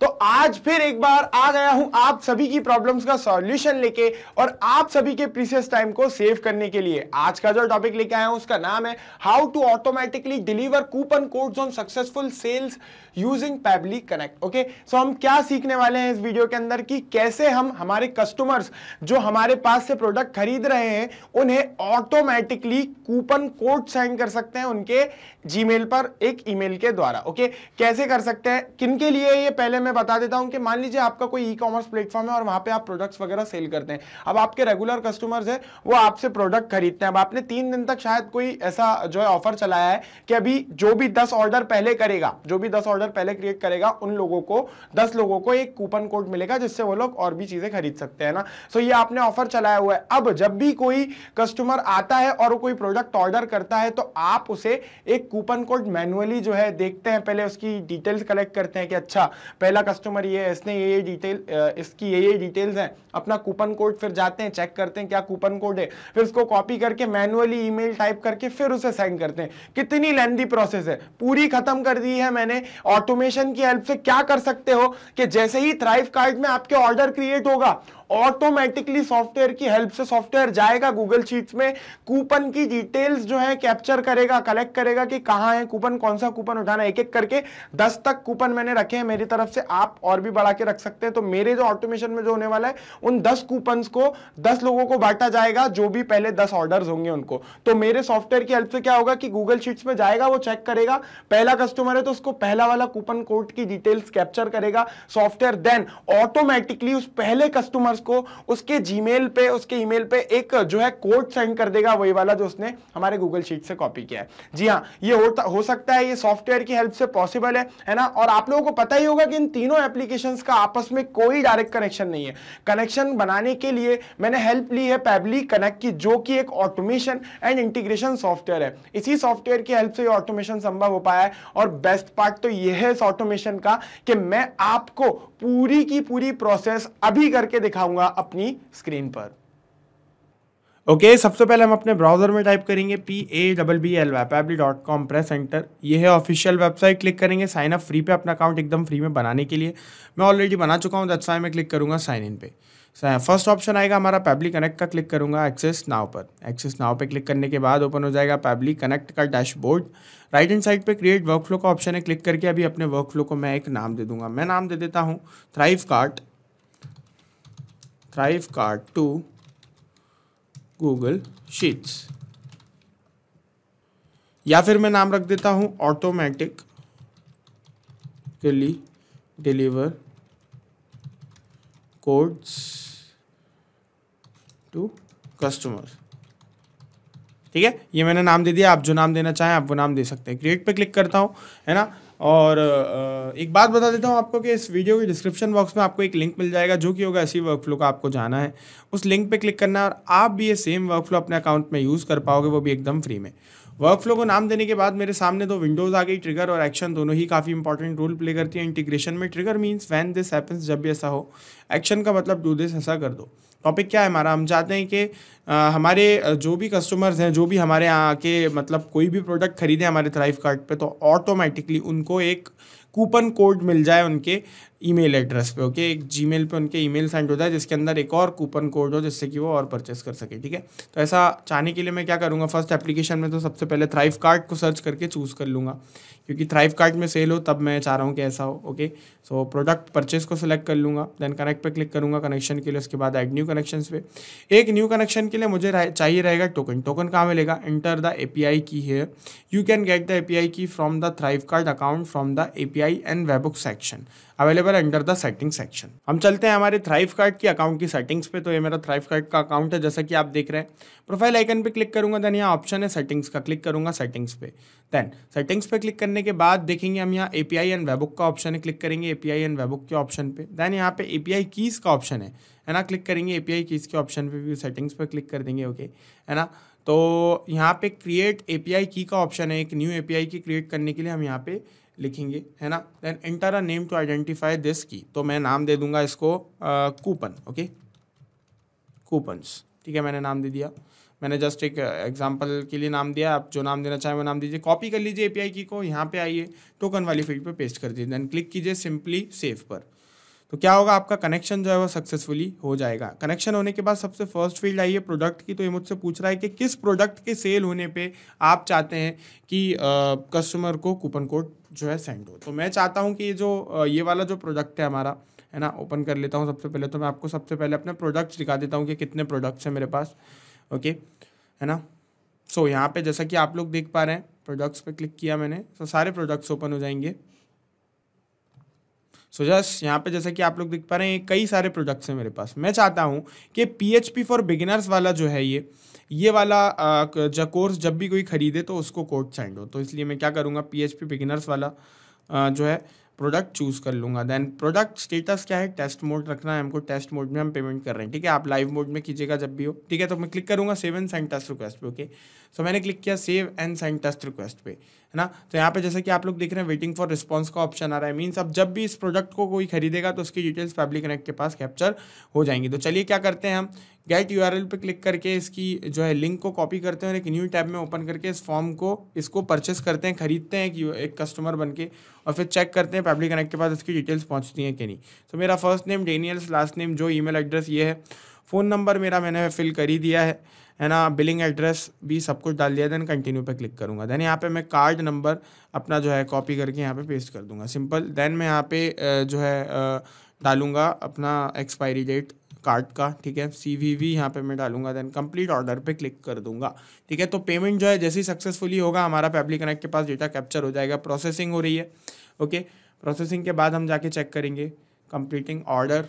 तो आज फिर एक बार आ गया हूं आप सभी की प्रॉब्लम्स का सॉल्यूशन लेके और आप सभी के प्रीसियस टाइम को सेव करने के लिए आज का जो टॉपिक लेके आया हूं उसका नाम है how to automatically deliver coupon codes on successful sales using Pabbly Connect okay so हम क्या सीखने वाले हैं इस वीडियो के अंदर कि कैसे हम हमारे कस्टमर्स जो हमारे पास से प्रोडक्ट खरीद रहे हैं उन्हें ऑटोमेटिकली कूपन कोड सेंड कर सकते हैं उनके जीमेल पर एक ईमेल के द्वारा ओके okay? कैसे कर सकते हैं के लिए ये पहले मैं बता देता हूं कि मान लीजिए आपका कोई ई कॉमर्स प्लेटफॉर्म है और वहां पे आप प्रोडक्ट्स वगैरह सेल करते हैं अब आपके रेगुलर कस्टमर्स है वो आपसे प्रोडक्ट खरीदते हैं अब आपने तीन दिन तक शायद कोई ऐसा जो है ऑफर चलाया है कि अभी जो भी दस ऑर्डर पहले करेगा जो भी दस ऑर्डर पहले क्रिएट करेगा उन लोगों को दस लोगों को एक कूपन कोड मिलेगा जिससे वो लोग और भी चीजें खरीद सकते हैं ना सो ये आपने ऑफर चलाया हुआ है अब जब भी कोई कस्टमर आता है और कोई प्रोडक्ट ऑर्डर करता है तो आप उसे एक कूपन कोड मैनुअली जो है देखते हैं पहले उसकी डिटेल्स कलेक्ट करते हैं कि अच्छा पहले पहला कस्टमर ये है इसने ये ये डिटेल इसकी ये ये डिटेल्स हैं अपना कूपन कोड फिर जाते हैं चेक करते हैं क्या कूपन कोड है फिर उसको कॉपी करके मैनुअली ईमेल टाइप करके फिर उसे सेंड करते हैं कितनी लेंदी प्रोसेस है पूरी खत्म कर दी है मैंने ऑटोमेशन की हेल्प से क्या कर सकते हो कि जैसे ही थ्राइव कार्ड में आपके ऑर्डर क्रिएट होगा ऑटोमेटिकली सॉफ्टवेयर की हेल्प से सॉफ्टवेयर जाएगा गूगल शीट्स में कूपन की डिटेल्स जो है कैप्चर करेगा कलेक्ट करेगा कि कहाँ है कूपन कौन सा कूपन उठाना एक एक करके दस तक कूपन मैंने रखे हैं मेरी तरफ से आप और भी बढ़ा के रख सकते हैं तो मेरे जो ऑटोमेशन में जो होने वाला है उन दस कूपन को दस लोगों को बांटा जाएगा जो भी पहले दस ऑर्डर होंगे उनको तो मेरे सॉफ्टवेयर की हेल्प से क्या होगा कि गूगल शीट्स में जाएगा वो चेक करेगा पहला कस्टमर है तो उसको पहला वाला कूपन कोड की डिटेल्स कैप्चर करेगा सॉफ्टवेयर देन ऑटोमेटिकली उस पहले कस्टमर उसको उसके जीमेल पे उसके ईमेल पे एक जो है कोड सेंड कर देगा वही वाला जो उसने हमारे गूगल शीट से कॉपी किया है जी हाँ ये होता हो सकता है ये सॉफ्टवेयर की हेल्प से पॉसिबल है है ना और आप लोगों को पता ही होगा कि इन तीनों एप्लीकेशन का आपस में कोई डायरेक्ट कनेक्शन नहीं है कनेक्शन बनाने के लिए मैंने हेल्प ली है पैबली कनेक्ट की जो कि एक ऑटोमेशन एंड इंटीग्रेशन सॉफ्टवेयर है इसी सॉफ्टवेयर की हेल्प से ये ऑटोमेशन संभव हो पाया है और बेस्ट पार्ट तो यह है इस ऑटोमेशन का कि मैं आपको पूरी की पूरी प्रोसेस अभी करके दिखाऊँ दिखाऊंगा अपनी स्क्रीन पर ओके okay, सबसे पहले हम अपने ब्राउजर में टाइप करेंगे P A double B L Y Pabbly dot com press enter ये है ऑफिशियल वेबसाइट क्लिक करेंगे साइन अप फ्री पे अपना अकाउंट एकदम फ्री में बनाने के लिए मैं ऑलरेडी बना चुका हूँ दैट्स वाई मैं क्लिक करूँगा साइन इन पे फर्स्ट ऑप्शन आएगा हमारा पैबली कनेक्ट का क्लिक करूंगा एक्सेस नाव पर एक्सेस नाव पे क्लिक करने के बाद ओपन हो जाएगा पैबली कनेक्ट का डैशबोर्ड राइट हैंड साइड पे क्रिएट वर्कफ्लो का ऑप्शन है क्लिक करके अभी अपने वर्कफ्लो को मैं एक नाम दे दूंगा मैं नाम दे देता हूँ Thrive Cart thrive card to google sheets या फिर मैं नाम रख देता हूं ऑटोमेटिक गली डिलीवर कोड्स टू कस्टमर ठीक है ये मैंने नाम दे दिया आप जो नाम देना चाहें आप वो नाम दे सकते हैं क्रिएट पे क्लिक करता हूं है ना और एक बात बता देता हूँ आपको कि इस वीडियो के डिस्क्रिप्शन बॉक्स में आपको एक लिंक मिल जाएगा जो कि होगा ऐसी फ्लो का आपको जाना है उस लिंक पे क्लिक करना है और आप भी ये सेम वर्क फ्लो अपने अकाउंट में यूज़ कर पाओगे वो भी एकदम फ्री में वर्कफ्लो को नाम देने के बाद मेरे सामने दो विंडोज़ आ गई ट्रिगर और एक्शन दोनों ही काफ़ी इंपॉर्टेंट रोल प्ले करती है इंटीग्रेशन में trigger means when this happens जब भी ऐसा हो एक्शन का मतलब डू दिस ऐसा कर दो टॉपिक क्या है हमारा हम चाहते हैं कि हमारे जो भी कस्टमर्स हैं जो भी हमारे यहाँ आके मतलब कोई भी प्रोडक्ट खरीदें हमारे थ्राइफ कार्ट पे तो ऑटोमेटिकली उनको एक कूपन कोड मिल जाए उनके ईमेल एड्रेस पे ओके एक मेल पे उनके ईमेल सेंड होता है जिसके अंदर एक और कूपन कोड हो जिससे कि वो और परचेस कर सके ठीक है तो ऐसा चाहने के लिए मैं क्या करूँगा फर्स्ट एप्लीकेशन में तो सबसे पहले थ्राइव कार्ड को सर्च करके चूज़ कर लूँगा क्योंकि थ्राइव कार्ड में सेल हो तब मैं चाह रहा हूँ कि ऐसा हो ओके सो प्रोडक्ट परचेस को सिलेक्ट कर लूँगा देन कनेक्ट पर क्लिक करूँगा कनेक्शन के लिए उसके बाद एड न्यू कनेक्शन पे एक न्यू कनेक्शन के लिए मुझे चाहिए रहेगा टोकन टोकन कहाँ मिलेगा enter the A P I key है you can get the A P I key from the Thrive card account from the A P I and webhook section available under the setting section हम चलते हैं हमारे Thrive card की account की settings पे तो ये मेरा थ्राइव कार्ड का अकाउंट है जैसा कि आप देख रहे हैं प्रोफाइल आइकन पे क्लिक करूंगा देन यहाँ ऑप्शन है सेटिंग्स का क्लिक करूंगा सेटिंग्स पे देन सेटिंग्स पे क्लिक करने के बाद देखेंगे हम यहाँ एपीआई एंड वेबुक का ऑप्शन है क्लिक करेंगे ए आई एंड वेबुक के ऑप्शन पे देन यहाँ पे एपीआई कीज़ का ऑप्शन है है ना क्लिक करेंगे एपीआई कीज़ के ऑप्शन पे भी सेटिंग्स पे क्लिक कर देंगे ओके है ना तो यहाँ पे क्रिएट एपीआई की का ऑप्शन है एक न्यू आई की क्रिएट करने के लिए हम यहाँ पे लिखेंगे है ना then enter a name to identify this key तो मैं नाम दे दूंगा इसको कूपन ओके कूपन्स ठीक है मैंने नाम दे दिया मैंने जस्ट एक एग्जांपल के लिए नाम दिया आप जो नाम देना चाहें वो नाम दीजिए कॉपी कर लीजिए एपीआई की को यहाँ पे आइए टोकन वाली फील्ड पे पेस्ट कर दीजिए देन क्लिक कीजिए सिंपली सेव पर तो क्या होगा आपका कनेक्शन जो है वो सक्सेसफुली हो जाएगा कनेक्शन होने के बाद सबसे फर्स्ट फील्ड आई है प्रोडक्ट की तो ये मुझसे पूछ रहा है कि किस प्रोडक्ट के सेल होने पर आप चाहते हैं कि कस्टमर को कूपन कोड जो है सेंड हो तो मैं चाहता हूँ कि ये जो ये वाला जो प्रोडक्ट है हमारा है ना ओपन कर लेता हूँ सबसे पहले तो मैं आपको सबसे पहले अपने प्रोडक्ट्स दिखा देता हूँ कि कितने प्रोडक्ट्स हैं मेरे पास ओके है ना सो so, यहाँ पे जैसा कि आप लोग देख पा रहे हैं प्रोडक्ट्स पे क्लिक किया मैंने तो so, सारे प्रोडक्ट्स ओपन हो जाएंगे सो जस्ट यहाँ पे जैसे कि आप लोग देख पा रहे हैं कई सारे प्रोडक्ट्स हैं मेरे पास मैं चाहता हूँ कि P H P for beginners वाला जो है ये ये वाला जो कोर्स जब भी कोई ख़रीदे तो उसको कोड सेंड हो तो इसलिए मैं क्या करूँगा पी एच पी बिगिनर्स वाला जो है प्रोडक्ट चूज़ कर लूँगा देन प्रोडक्ट स्टेटस क्या है टेस्ट मोड रखना है हमको टेस्ट मोड में हम पेमेंट कर रहे हैं ठीक है आप लाइव मोड में कीजिएगा जब भी हो ठीक है तो मैं क्लिक करूँगा सेवन सेंड टेस्ट रिक्वेस्ट पे ओके सो मैंने क्लिक किया save and send test request पे है ना तो यहाँ पे जैसे कि आप लोग देख रहे हैं वेटिंग फॉर रिस्पॉन्स का ऑप्शन आ रहा है मीन्स अब जब भी इस प्रोडक्ट को कोई खरीदेगा तो उसकी डिटेल्स पब्लिक कनेक्ट के पास कैप्चर हो जाएंगी तो चलिए क्या करते हैं हम गेट यू आर पे क्लिक करके इसकी जो है लिंक को कॉपी करते हैं और एक न्यू टैब में ओपन करके इस फॉर्म को इसको परचेस करते हैं खरीदते हैं कि एक कस्टमर बन और फिर चेक करते हैं पब्लिक कनेक्ट के पास इसकी डिटेल्स पहुँचती हैं कि नहीं तो मेरा first name Daniels last name जो ईमेल एड्रेस ये है फ़ोन नंबर मेरा मैंने फिल कर ही दिया है है ना बिलिंग एड्रेस भी सब कुछ डाल दिया देन कंटिन्यू पे क्लिक करूँगा देन यहाँ पे मैं कार्ड नंबर अपना जो है कॉपी करके यहाँ पे पेस्ट कर दूँगा सिंपल देन मैं यहाँ पे जो है डालूँगा अपना एक्सपायरी डेट कार्ड का ठीक है सी वी वी यहाँ पर मैं डालूंगा देन कंप्लीट ऑर्डर पे क्लिक कर दूंगा ठीक है तो पेमेंट जो है जैसे ही सक्सेसफुली होगा हमारा पैबली कनेक्ट के पास डेटा कैप्चर हो जाएगा प्रोसेसिंग हो रही है ओके प्रोसेसिंग के बाद हम जाके चेक करेंगे कंप्लीटिंग ऑर्डर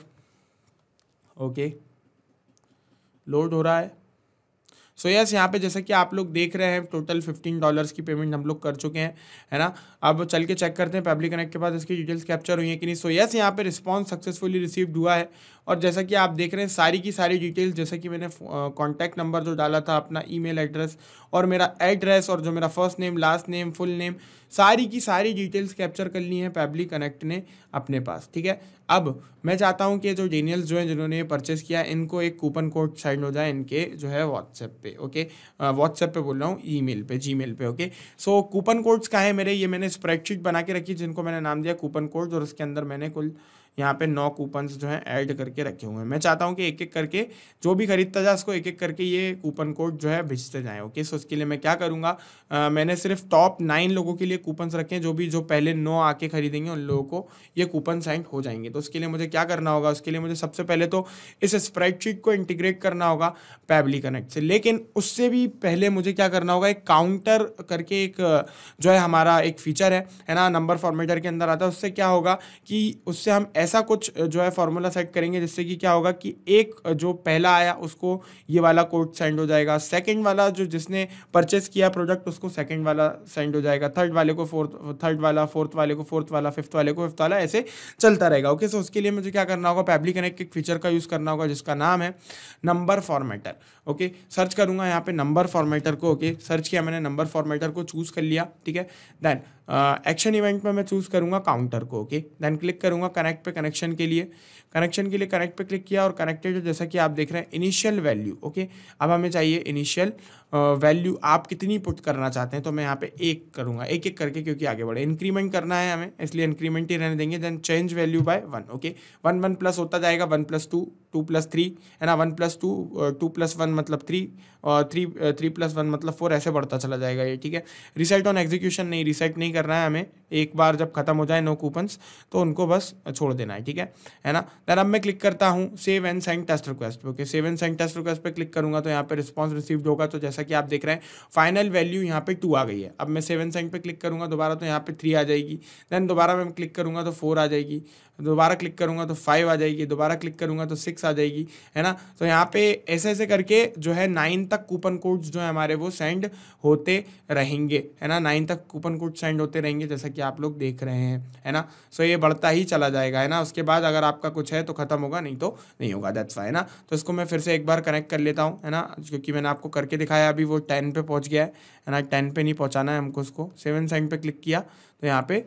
ओके लोड हो रहा है सो यस यहाँ पे जैसा कि आप लोग देख रहे हैं टोटल फिफ्टीन डॉलर्स की पेमेंट हम लोग कर चुके हैं है ना अब चल के चेक करते हैं पब्लिक कनेक्ट के बाद इसकी डिटेल्स कैप्चर हुई है कि नहीं सो यस यहाँ पे रिस्पॉन्स सक्सेसफुली रिसीव हुआ है और जैसा कि आप देख रहे हैं सारी की सारी डिटेल्स जैसे कि मैंने कॉन्टैक्ट नंबर जो डाला था अपना ईमेल एड्रेस और मेरा एड्रेस और जो मेरा first name last name full name सारी की सारी डिटेल्स कैप्चर कर ली हैं पैबली कनेक्ट ने अपने पास ठीक है अब मैं चाहता हूँ कि जो डेनियल्स जो हैं जिन्होंने ये परचेस किया इनको एक कूपन कोड साइड हो जाए इनके जो है व्हाट्सएप पे ओके व्हाट्सएप पे बोल रहा हूँ ईमेल पे जीमेल पे ओके सो कूपन कोड्स का है मेरे ये मैंने स्प्रेडशीट बना के रखी जिनको मैंने नाम दिया कूपन कोड्स और उसके अंदर मैंने कुल यहाँ पे नौ कूपन्स जो हैं ऐड करके रखे हुए हैं मैं चाहता हूँ कि एक एक करके जो भी खरीदता जाए उसको एक एक करके ये कूपन कोड जो है भेजते जाएँ ओके सो उसके लिए मैं क्या करूँगा मैंने सिर्फ टॉप नाइन लोगों के लिए कूपन्स रखे हैं जो भी जो पहले नौ आके खरीदेंगे उन लोगों को ये कूपन साइंट हो जाएंगे तो उसके लिए मुझे क्या करना होगा उसके लिए मुझे सबसे पहले तो इस स्प्रेडशीट को इंटीग्रेट करना होगा पैबली कनेक्ट से लेकिन उससे भी पहले मुझे क्या करना होगा एक काउंटर करके एक जो है हमारा एक फीचर है है ना नंबर फॉर्मेटर के अंदर आता है उससे क्या होगा कि उससे हम ऐसा कुछ जो है फॉर्मूला सेट करेंगे जिससे कि क्या होगा कि एक जो पहला आया उसको ये वाला कोड सेंड हो जाएगा सेकंड वाला जो जिसने परचेस किया प्रोडक्ट उसको सेकंड वाला सेंड हो जाएगा थर्ड वाले को फोर्थ थर्ड वाला फोर्थ वाले को फोर्थ वाला फिफ्थ वाले को फिफ्थ वाला ऐसे चलता रहेगा ओके सो उसके लिए मुझे क्या करना होगा पैबली कनेक्ट एक फीचर का यूज़ करना होगा जिसका नाम है नंबर फॉर्मेटर ओके सर्च करूँगा यहाँ पे नंबर फॉर्मेटर को ओके सर्च किया मैंने नंबर फॉर्मेटर को चूज़ कर लिया ठीक है देन एक्शन इवेंट में मैं चूज़ करूँगा काउंटर को ओके देन क्लिक करूँगा कनेक्ट पे कनेक्शन के लिए कनेक्शन के लिए कनेक्ट पे क्लिक किया और कनेक्टेड जैसा कि आप देख रहे हैं इनिशियल वैल्यू ओके अब हमें चाहिए इनिशियल वैल्यू आप कितनी पुट करना चाहते हैं तो मैं यहाँ पे एक करूँगा एक एक करके क्योंकि आगे बढ़े इंक्रीमेंट करना है हमें इसलिए इंक्रीमेंट ही रहने देंगे then change value by one okay one one plus होता जाएगा one plus two two plus three है ना one plus two two plus one मतलब थ्री और थ्री थ्री प्लस वन मतलब फोर ऐसे बढ़ता चला जाएगा ये ठीक है रिसेट ऑन एग्जीक्यूशन नहीं रिसेट नहीं करना है हमें एक बार जब खत्म हो जाए नो कूपन्स तो उनको बस छोड़ देना है ठीक है है ना देन अब मैं क्लिक करता हूँ save and send test request okay save and send test request पर क्लिक करूँगा तो यहाँ पर रिस्पॉन्स रिसीव होगा तो जैसा कि आप देख रहे हैं फाइनल वैल्यू यहाँ पे टू आ गई है अब मैं सेव एंड सेंड पर क्लिक करूँगा दोबारा तो यहाँ पर थ्री आ जाएगी देन दोबारा मैं क्लिक करूँगा तो फोर आ जाएगी दोबारा क्लिक करूँगा तो फाइव आ जाएगी दोबारा क्लिक करूँगा तो सिक्स आ जाएगी है ना तो यहाँ पे ऐसे ऐसे करके जो है नाइन तक कूपन कोड्स जो है हमारे वो सेंड होते रहेंगे है ना नाइन तक कूपन कोड सेंड होते रहेंगे जैसा कि कि आप लोग देख रहे हैं है ना सो ये बढ़ता ही चला जाएगा है ना उसके बाद अगर आपका कुछ है तो खत्म होगा नहीं तो नहीं होगा दैट्स है ना तो इसको मैं फिर से एक बार कनेक्ट कर लेता हूँ है ना क्योंकि मैंने आपको करके दिखाया अभी वो टेन पे पहुँच गया है है ना टेन पे नहीं पहुँचाना है हमको उसको सेवन सेकंड पे क्लिक किया तो यहाँ पे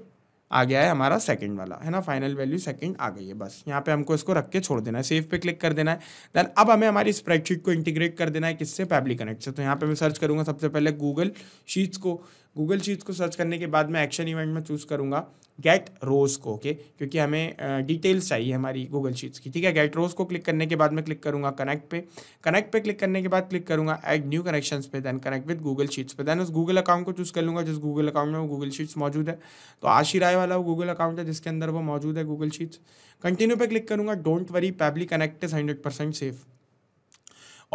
आ गया है हमारा सेकंड वाला है ना फाइनल वैल्यू सेकंड आ गई है बस यहाँ पे हमको इसको रख के छोड़ देना है सेव पे क्लिक कर देना है देन अब हमें हमारी स्प्रेडशीट को इंटीग्रेट कर देना है किससे पैबली कनेक्ट से तो यहाँ पे मैं सर्च करूँगा सबसे पहले गूगल शीट्स को गूगल चीज को सर्च करने के बाद मैं एक्शन इवेंट में चूज़ करूँगा गेट रोज को ओके okay? क्योंकि हमें डिटेल्स चाहिए हमारी गूगल शीट्स की ठीक है गेट रोज को क्लिक करने के बाद मैं क्लिक करूँगा कनेक्ट पे कनेक्ट पे क्लिक करने के बाद क्लिक करूंगा एड न्यू कनेक्शंस पे then connect with Google Sheets पे देन उस गूगल अकाउंट को चूज़ कर लूँगा जिस गूगल अकाउंट में वो गूगल शीट्स मौजूद है तो आशी राय वाला वो गूगल अकाउंट है जिसके अंदर वो मौजूद है गूगल शीट्स कंटिन्यू पे क्लिक करूंगा don't worry Pabbly Connect is hundred percent safe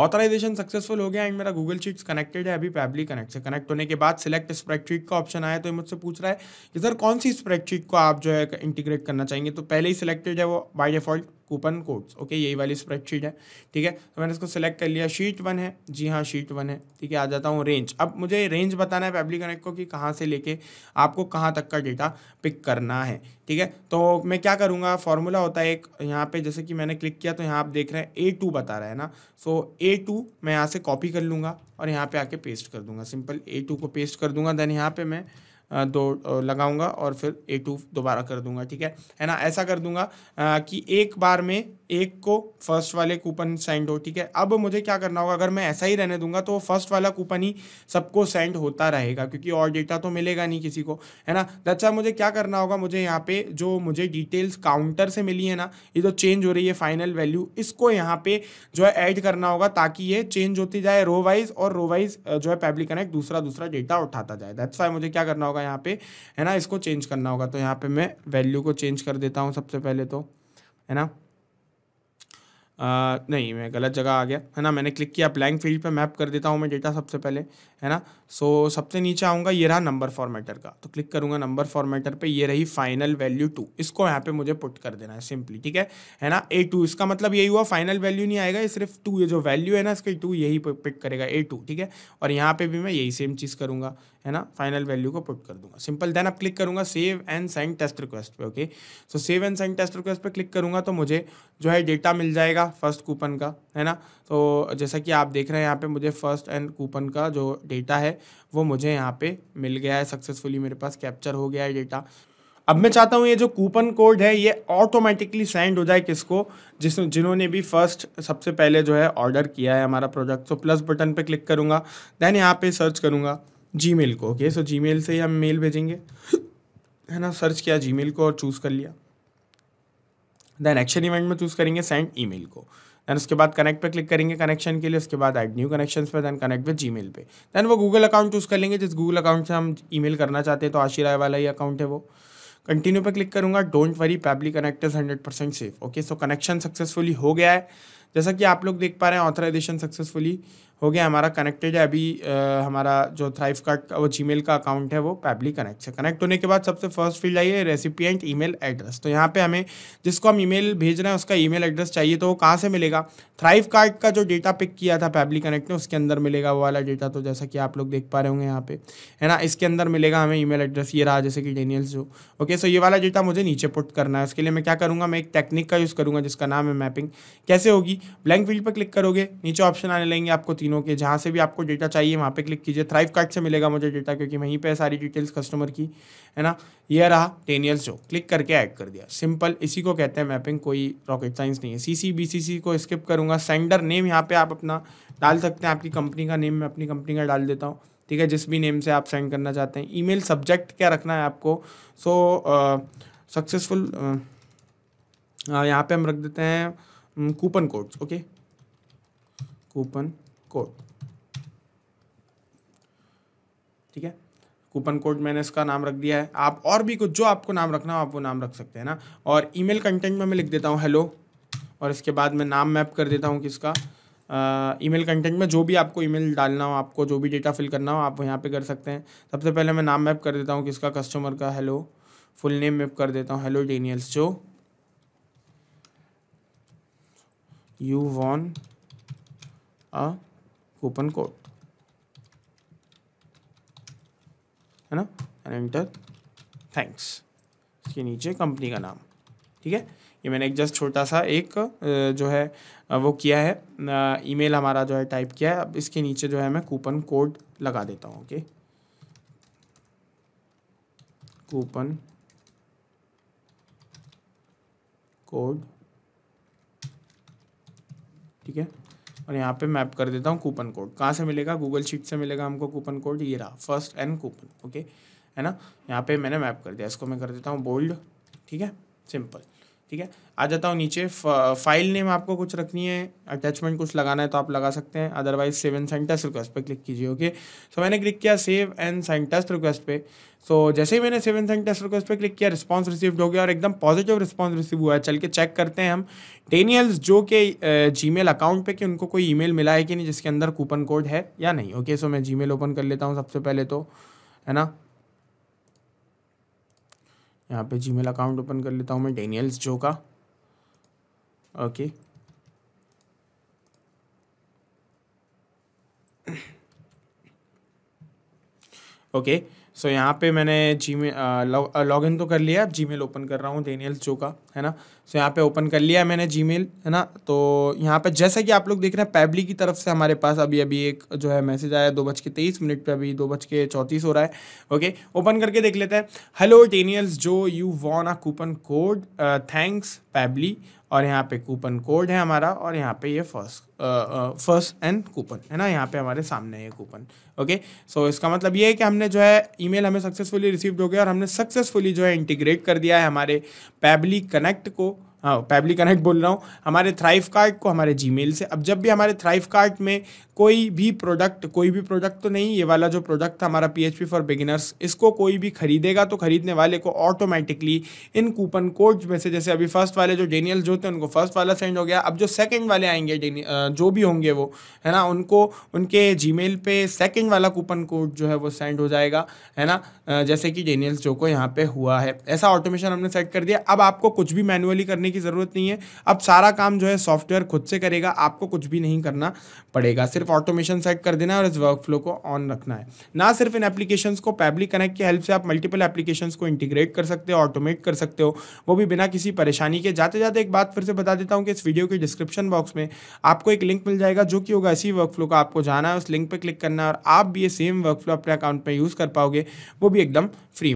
authorization successful हो गया एंड मेरा गूगल शीट्स कनेक्टेड है अभी पैबली कनेक्ट से कनेक्ट होने के बाद सिलेक्ट स्प्रेडशीट का ऑप्शन आया तो ये मुझसे पूछ रहा है कि सर कौन सी स्प्रेडशीट को आप जो है इंटीग्रेट करना चाहेंगे तो पहले ही सिलेक्टेड है वो by default coupon codes okay यही वाली स्प्रेडशीट है ठीक है तो मैंने इसको सेलेक्ट कर लिया शीट वन है जी हाँ शीट वन है ठीक है आ जाता हूँ रेंज अब मुझे रेंज बताना है पब्लिक कनेक्ट को कि कहाँ से लेके आपको कहाँ तक का डेटा पिक करना है ठीक है तो मैं क्या करूँगा फॉर्मूला होता है एक यहाँ पे जैसे कि मैंने क्लिक किया तो यहाँ आप देख रहे हैं ए टू बता रहा है ना सो ए टू मैं यहाँ से कॉपी कर लूँगा और यहाँ पे आके पेस्ट कर दूंगा सिंपल ए टू को पेस्ट कर दूंगा देन यहाँ पे मैं दो लगाऊंगा और फिर ए टू दोबारा कर दूंगा ठीक है है ना ऐसा कर दूंगा कि एक बार में एक को फर्स्ट वाले कूपन सेंड हो ठीक है अब मुझे क्या करना होगा अगर मैं ऐसा ही रहने दूंगा तो फर्स्ट वाला कूपन ही सबको सेंड होता रहेगा क्योंकि और डेटा तो मिलेगा नहीं किसी को है ना अच्छा मुझे क्या करना होगा मुझे यहाँ पे जो मुझे डिटेल्स काउंटर से मिली है ना ये जो चेंज हो रही है फाइनल वैल्यू इसको यहाँ पे जो है ऐड करना होगा ताकि ये चेंज होती जाए रो वाइज और रो वाइज जो है पब्लिक कनेक्ट दूसरा दूसरा डेटा उठाता जाए दैट्स वाई मुझे क्या करना होगा यहाँ पे है ना इसको चेंज करना होगा तो यहाँ पे मैं वैल्यू को चेंज कर देता हूँ सबसे पहले तो है ना आ, नहीं मैं गलत जगह आ गया है ना मैंने क्लिक किया ब्लैंक फील्ड पे मैप कर देता हूँ मैं डेटा सबसे पहले है ना सो so, सबसे नीचे आऊँगा ये रहा नंबर फॉर्मेटर का तो क्लिक करूँगा नंबर फॉर्मेटर पे ये रही फाइनल वैल्यू टू इसको यहाँ पे मुझे पुट कर देना है सिंपली ठीक है है ना ए टू इसका मतलब यही हुआ फाइनल वैल्यू नहीं आएगा ये सिर्फ टू ये जो वैल्यू है ना इसके टू यही पिक करेगा ए टू ठीक है और यहाँ पर भी मैं यही सेम चीज़ करूँगा है ना फाइनल वैल्यू को पुट कर दूंगा सिंपल देन अब क्लिक करूंगा save and send test request पे okay so save and send test request पे क्लिक करूंगा तो मुझे जो है डेटा मिल जाएगा फर्स्ट कूपन का है ना तो जैसा कि आप देख रहे हैं यहाँ पे मुझे फर्स्ट एंड कूपन का जो डेटा है वो मुझे यहाँ पे मिल गया है सक्सेसफुली मेरे पास कैप्चर हो गया है डेटा अब मैं चाहता हूँ ये जो कूपन कोड है ये ऑटोमेटिकली सेंड हो जाए किसको जिस जिन्होंने भी फर्स्ट सबसे पहले जो है ऑर्डर किया है हमारा प्रोडक्ट तो प्लस बटन पे क्लिक करूँगा देन यहाँ पे सर्च करूँगा जी मेल को ओके सो जी मेल से ही हम मेल भेजेंगे है ना सर्च किया जी मेल को और चूज़ कर लिया देन एक्शन इवेंट में चूज़ करेंगे सेंड मेल को देन उसके बाद कनेक्ट पे क्लिक करेंगे कनेक्शन के लिए उसके बाद ऐड न्यू कनेक्शन पे then connect with Gmail पे देन वो गूगल अकाउंट चूज़ कर लेंगे जिस गूगल अकाउंट से हम ईमेल करना चाहते हैं तो आशी राय वाला ही अकाउंट है वो कंटिन्यू पे क्लिक करूँगा don't worry Pabbly Connect is hundred percent safe okay so connection successfully हो गया है जैसा कि आप लोग देख पा रहे हैं ऑथराइजेशन सक्सेसफुली हो गया हमारा कनेक्टेड है अभी आ, हमारा जो थ्राइव का वो जी का अकाउंट है वो पैबली कनेक्ट से कनेक्ट होने के बाद सबसे फर्स्ट फील्ड आई है रेसिपियंट ईमेल एड्रेस तो यहाँ पे हमें जिसको हम ईमेल भेज रहे हैं उसका ईमेल एड्रेस चाहिए तो वो कहाँ से मिलेगा थ्राइव कार्ड का जो डेटा पिक किया था पैबली कनेक्ट ने उसके अंदर मिलेगा वो वाला डेटा तो जैसा कि आप लोग देख पा रहे होंगे यहाँ पे है ना इसके अंदर मिलेगा हमें ईमेल एड्रेस ये रहा जैसे कि डेनियल्स जो ओके सो ये वाला डेटा मुझे नीचे पुट करना है उसके लिए मैं क्या करूँगा मैं एक टेक्निक का यूज़ करूँगा जिसका नाम है मैपिंग कैसे होगी ब्लैंक फील्ड पर क्लिक करोगे नीचे ऑप्शन आने लगेंगे आपको तीनों के जहाँ से भी आपको डेटा चाहिए वहाँ पर क्लिक कीजिए थ्राइव कार्ड से मिलेगा मुझे डेटा क्योंकि वहीं पर सारी डिटेल्स कस्टमर की है ना ये रहा टेन ईयर्स जो क्लिक करके ऐड कर दिया सिंपल इसी को कहते हैं मैपिंग कोई रॉकेट साइंस नहीं है सी सी को स्किप करूँगा सेंडर नेम यहाँ पर आप अपना डाल सकते हैं आपकी कंपनी का नेम मैं अपनी कंपनी का डाल देता हूँ ठीक है जिस भी नेम से आप सेंड करना चाहते हैं ईमेल सब्जेक्ट क्या रखना है आपको सो सक्सेसफुल यहाँ पे हम रख देते हैं coupon codes okay coupon code ठीक है कूपन कोड मैंने इसका नाम रख दिया है आप और भी कुछ जो आपको नाम रखना हो आप वो नाम रख सकते हैं ना और ईमेल कंटेंट में मैं लिख देता हूँ हेलो और इसके बाद मैं नाम मैप कर देता हूँ किसका ईमेल मेल कंटेंट में जो भी आपको ईमेल डालना हो आपको जो भी डेटा फिल करना हो आप यहाँ पे कर सकते हैं सबसे पहले मैं नाम मैप कर देता हूँ किसका कस्टमर का हेलो फुल नेम मैप कर देता हूँ हेलो डेनियल्स जो you won a coupon code है ना एंड एंटर थैंक्स इसके नीचे कंपनी का नाम ठीक है ये मैंने एक जस्ट छोटा सा एक जो है वो किया है ईमेल हमारा जो है टाइप किया है अब इसके नीचे जो है मैं कूपन कोड लगा देता हूँ ओके कूपन कोड ठीक है और यहाँ पे मैप कर देता हूँ कूपन कोड कहाँ से मिलेगा गूगल शीट से मिलेगा हमको कूपन कोड ये रहा फर्स्ट एन कूपन ओके है ना यहाँ पे मैंने मैप कर दिया इसको मैं कर देता हूँ बोल्ड ठीक है सिंपल ठीक है आ जाता हूँ नीचे फाइल नेम आपको कुछ रखनी है अटैचमेंट कुछ लगाना है तो आप लगा सकते हैं otherwise save and send test request पर क्लिक कीजिए ओके सो मैंने क्लिक किया सेव एंड सेंटेस्ट रिक्वेस्ट पे सो so, जैसे ही मैंने सेव एंड सेंटेस्ट रिक्वेस्ट पे क्लिक किया रिस्पॉन्स रिसीव्ड हो गया और एकदम पॉजिटिव रिस्पॉन्स रिसीव हुआ है चल के चेक करते हैं हम डेनियल्स जो के जी मेल अकाउंट पर कि उनको कोई ई मिला है कि नहीं जिसके अंदर कूपन कोड है या नहीं ओके okay, सो so मैं जी ओपन कर लेता हूँ सबसे पहले तो है ना यहाँ पे जीमेल अकाउंट ओपन कर लेता हूँ मैं डेनियल्स जो का ओके ओके सो so, यहाँ पे मैंने जी में लॉग इन तो कर लिया अब जी मेल ओपन कर रहा हूँ डेनियल्स जो का है ना सो so, यहाँ पे ओपन कर लिया है मैंने जी मेल है ना तो यहाँ पे जैसा कि आप लोग देख रहे हैं पैबली की तरफ से हमारे पास अभी अभी एक जो है मैसेज आया दो बज के तेईस मिनट पर अभी दो बज के चौंतीस हो रहा है ओके ओपन करके देख लेते हैं हेलो डेनियल्स जो you won a coupon code thanks Pabbly और यहाँ पे कूपन कोड है हमारा और यहाँ पे ये फर्स्ट फर्स्ट एंड कूपन है ना यहाँ पे हमारे सामने है कूपन ओके सो इसका मतलब ये है कि हमने जो है ईमेल हमें सक्सेसफुली रिसीव्ड हो गया और हमने सक्सेसफुली जो है इंटीग्रेट कर दिया है हमारे पैबली कनेक्ट को हाँ पैबली कनेक्ट बोल रहा हूँ हमारे थ्राइव कार्ट को हमारे जी से अब जब भी हमारे थ्राइव कार्ट में कोई भी प्रोडक्ट कोई भी प्रोडक्ट तो नहीं ये वाला जो प्रोडक्ट था हमारा पी फॉर बिगिनर्स इसको कोई भी खरीदेगा तो खरीदने वाले को ऑटोमेटिकली इन कूपन कोड में से जैसे अभी फर्स्ट वाले जो डेनियल्स होते हैं उनको फर्स्ट वाला सेंड हो गया अब जो सेकेंड वाले आएंगे जो भी होंगे वो है ना उनको उनके जी मेल पर सेकेंड वाला कूपन कोड जो है वो सेंड हो जाएगा है ना जैसे कि डेनियल्स जो को यहाँ पे हुआ है ऐसा ऑटोमेशन हमने सेट कर दिया अब आपको कुछ भी मैनुअली करने की ज़रूरत नहीं है अब सारा काम जो है सॉफ्टवेयर खुद से करेगा आपको कुछ भी नहीं करना पड़ेगा सिर्फ ऑटोमेशन सेट कर देना है और इस वर्क फ्लो को ऑन रखना है ना सिर्फ इन एप्लीकेशन को पैबली कनेक्ट की हेल्प से आप मल्टीपल एप्लीकेशन को इंटीग्रेट कर सकते हो ऑटोमेट कर सकते हो वो भी बिना किसी परेशानी के जाते जाते एक बात फिर से बता देता हूँ कि इस वीडियो के डिस्क्रिप्शन बॉक्स में आपको एक लिंक मिल जाएगा जो कि होगा इसी वर्क फ्लो का आपको जाना है उस लिंक पर क्लिक करना है और आप भी ये सेम वर्क फ्लो अपने अकाउंट में यूज़ कर पाओगे वो भी एकदम फ्री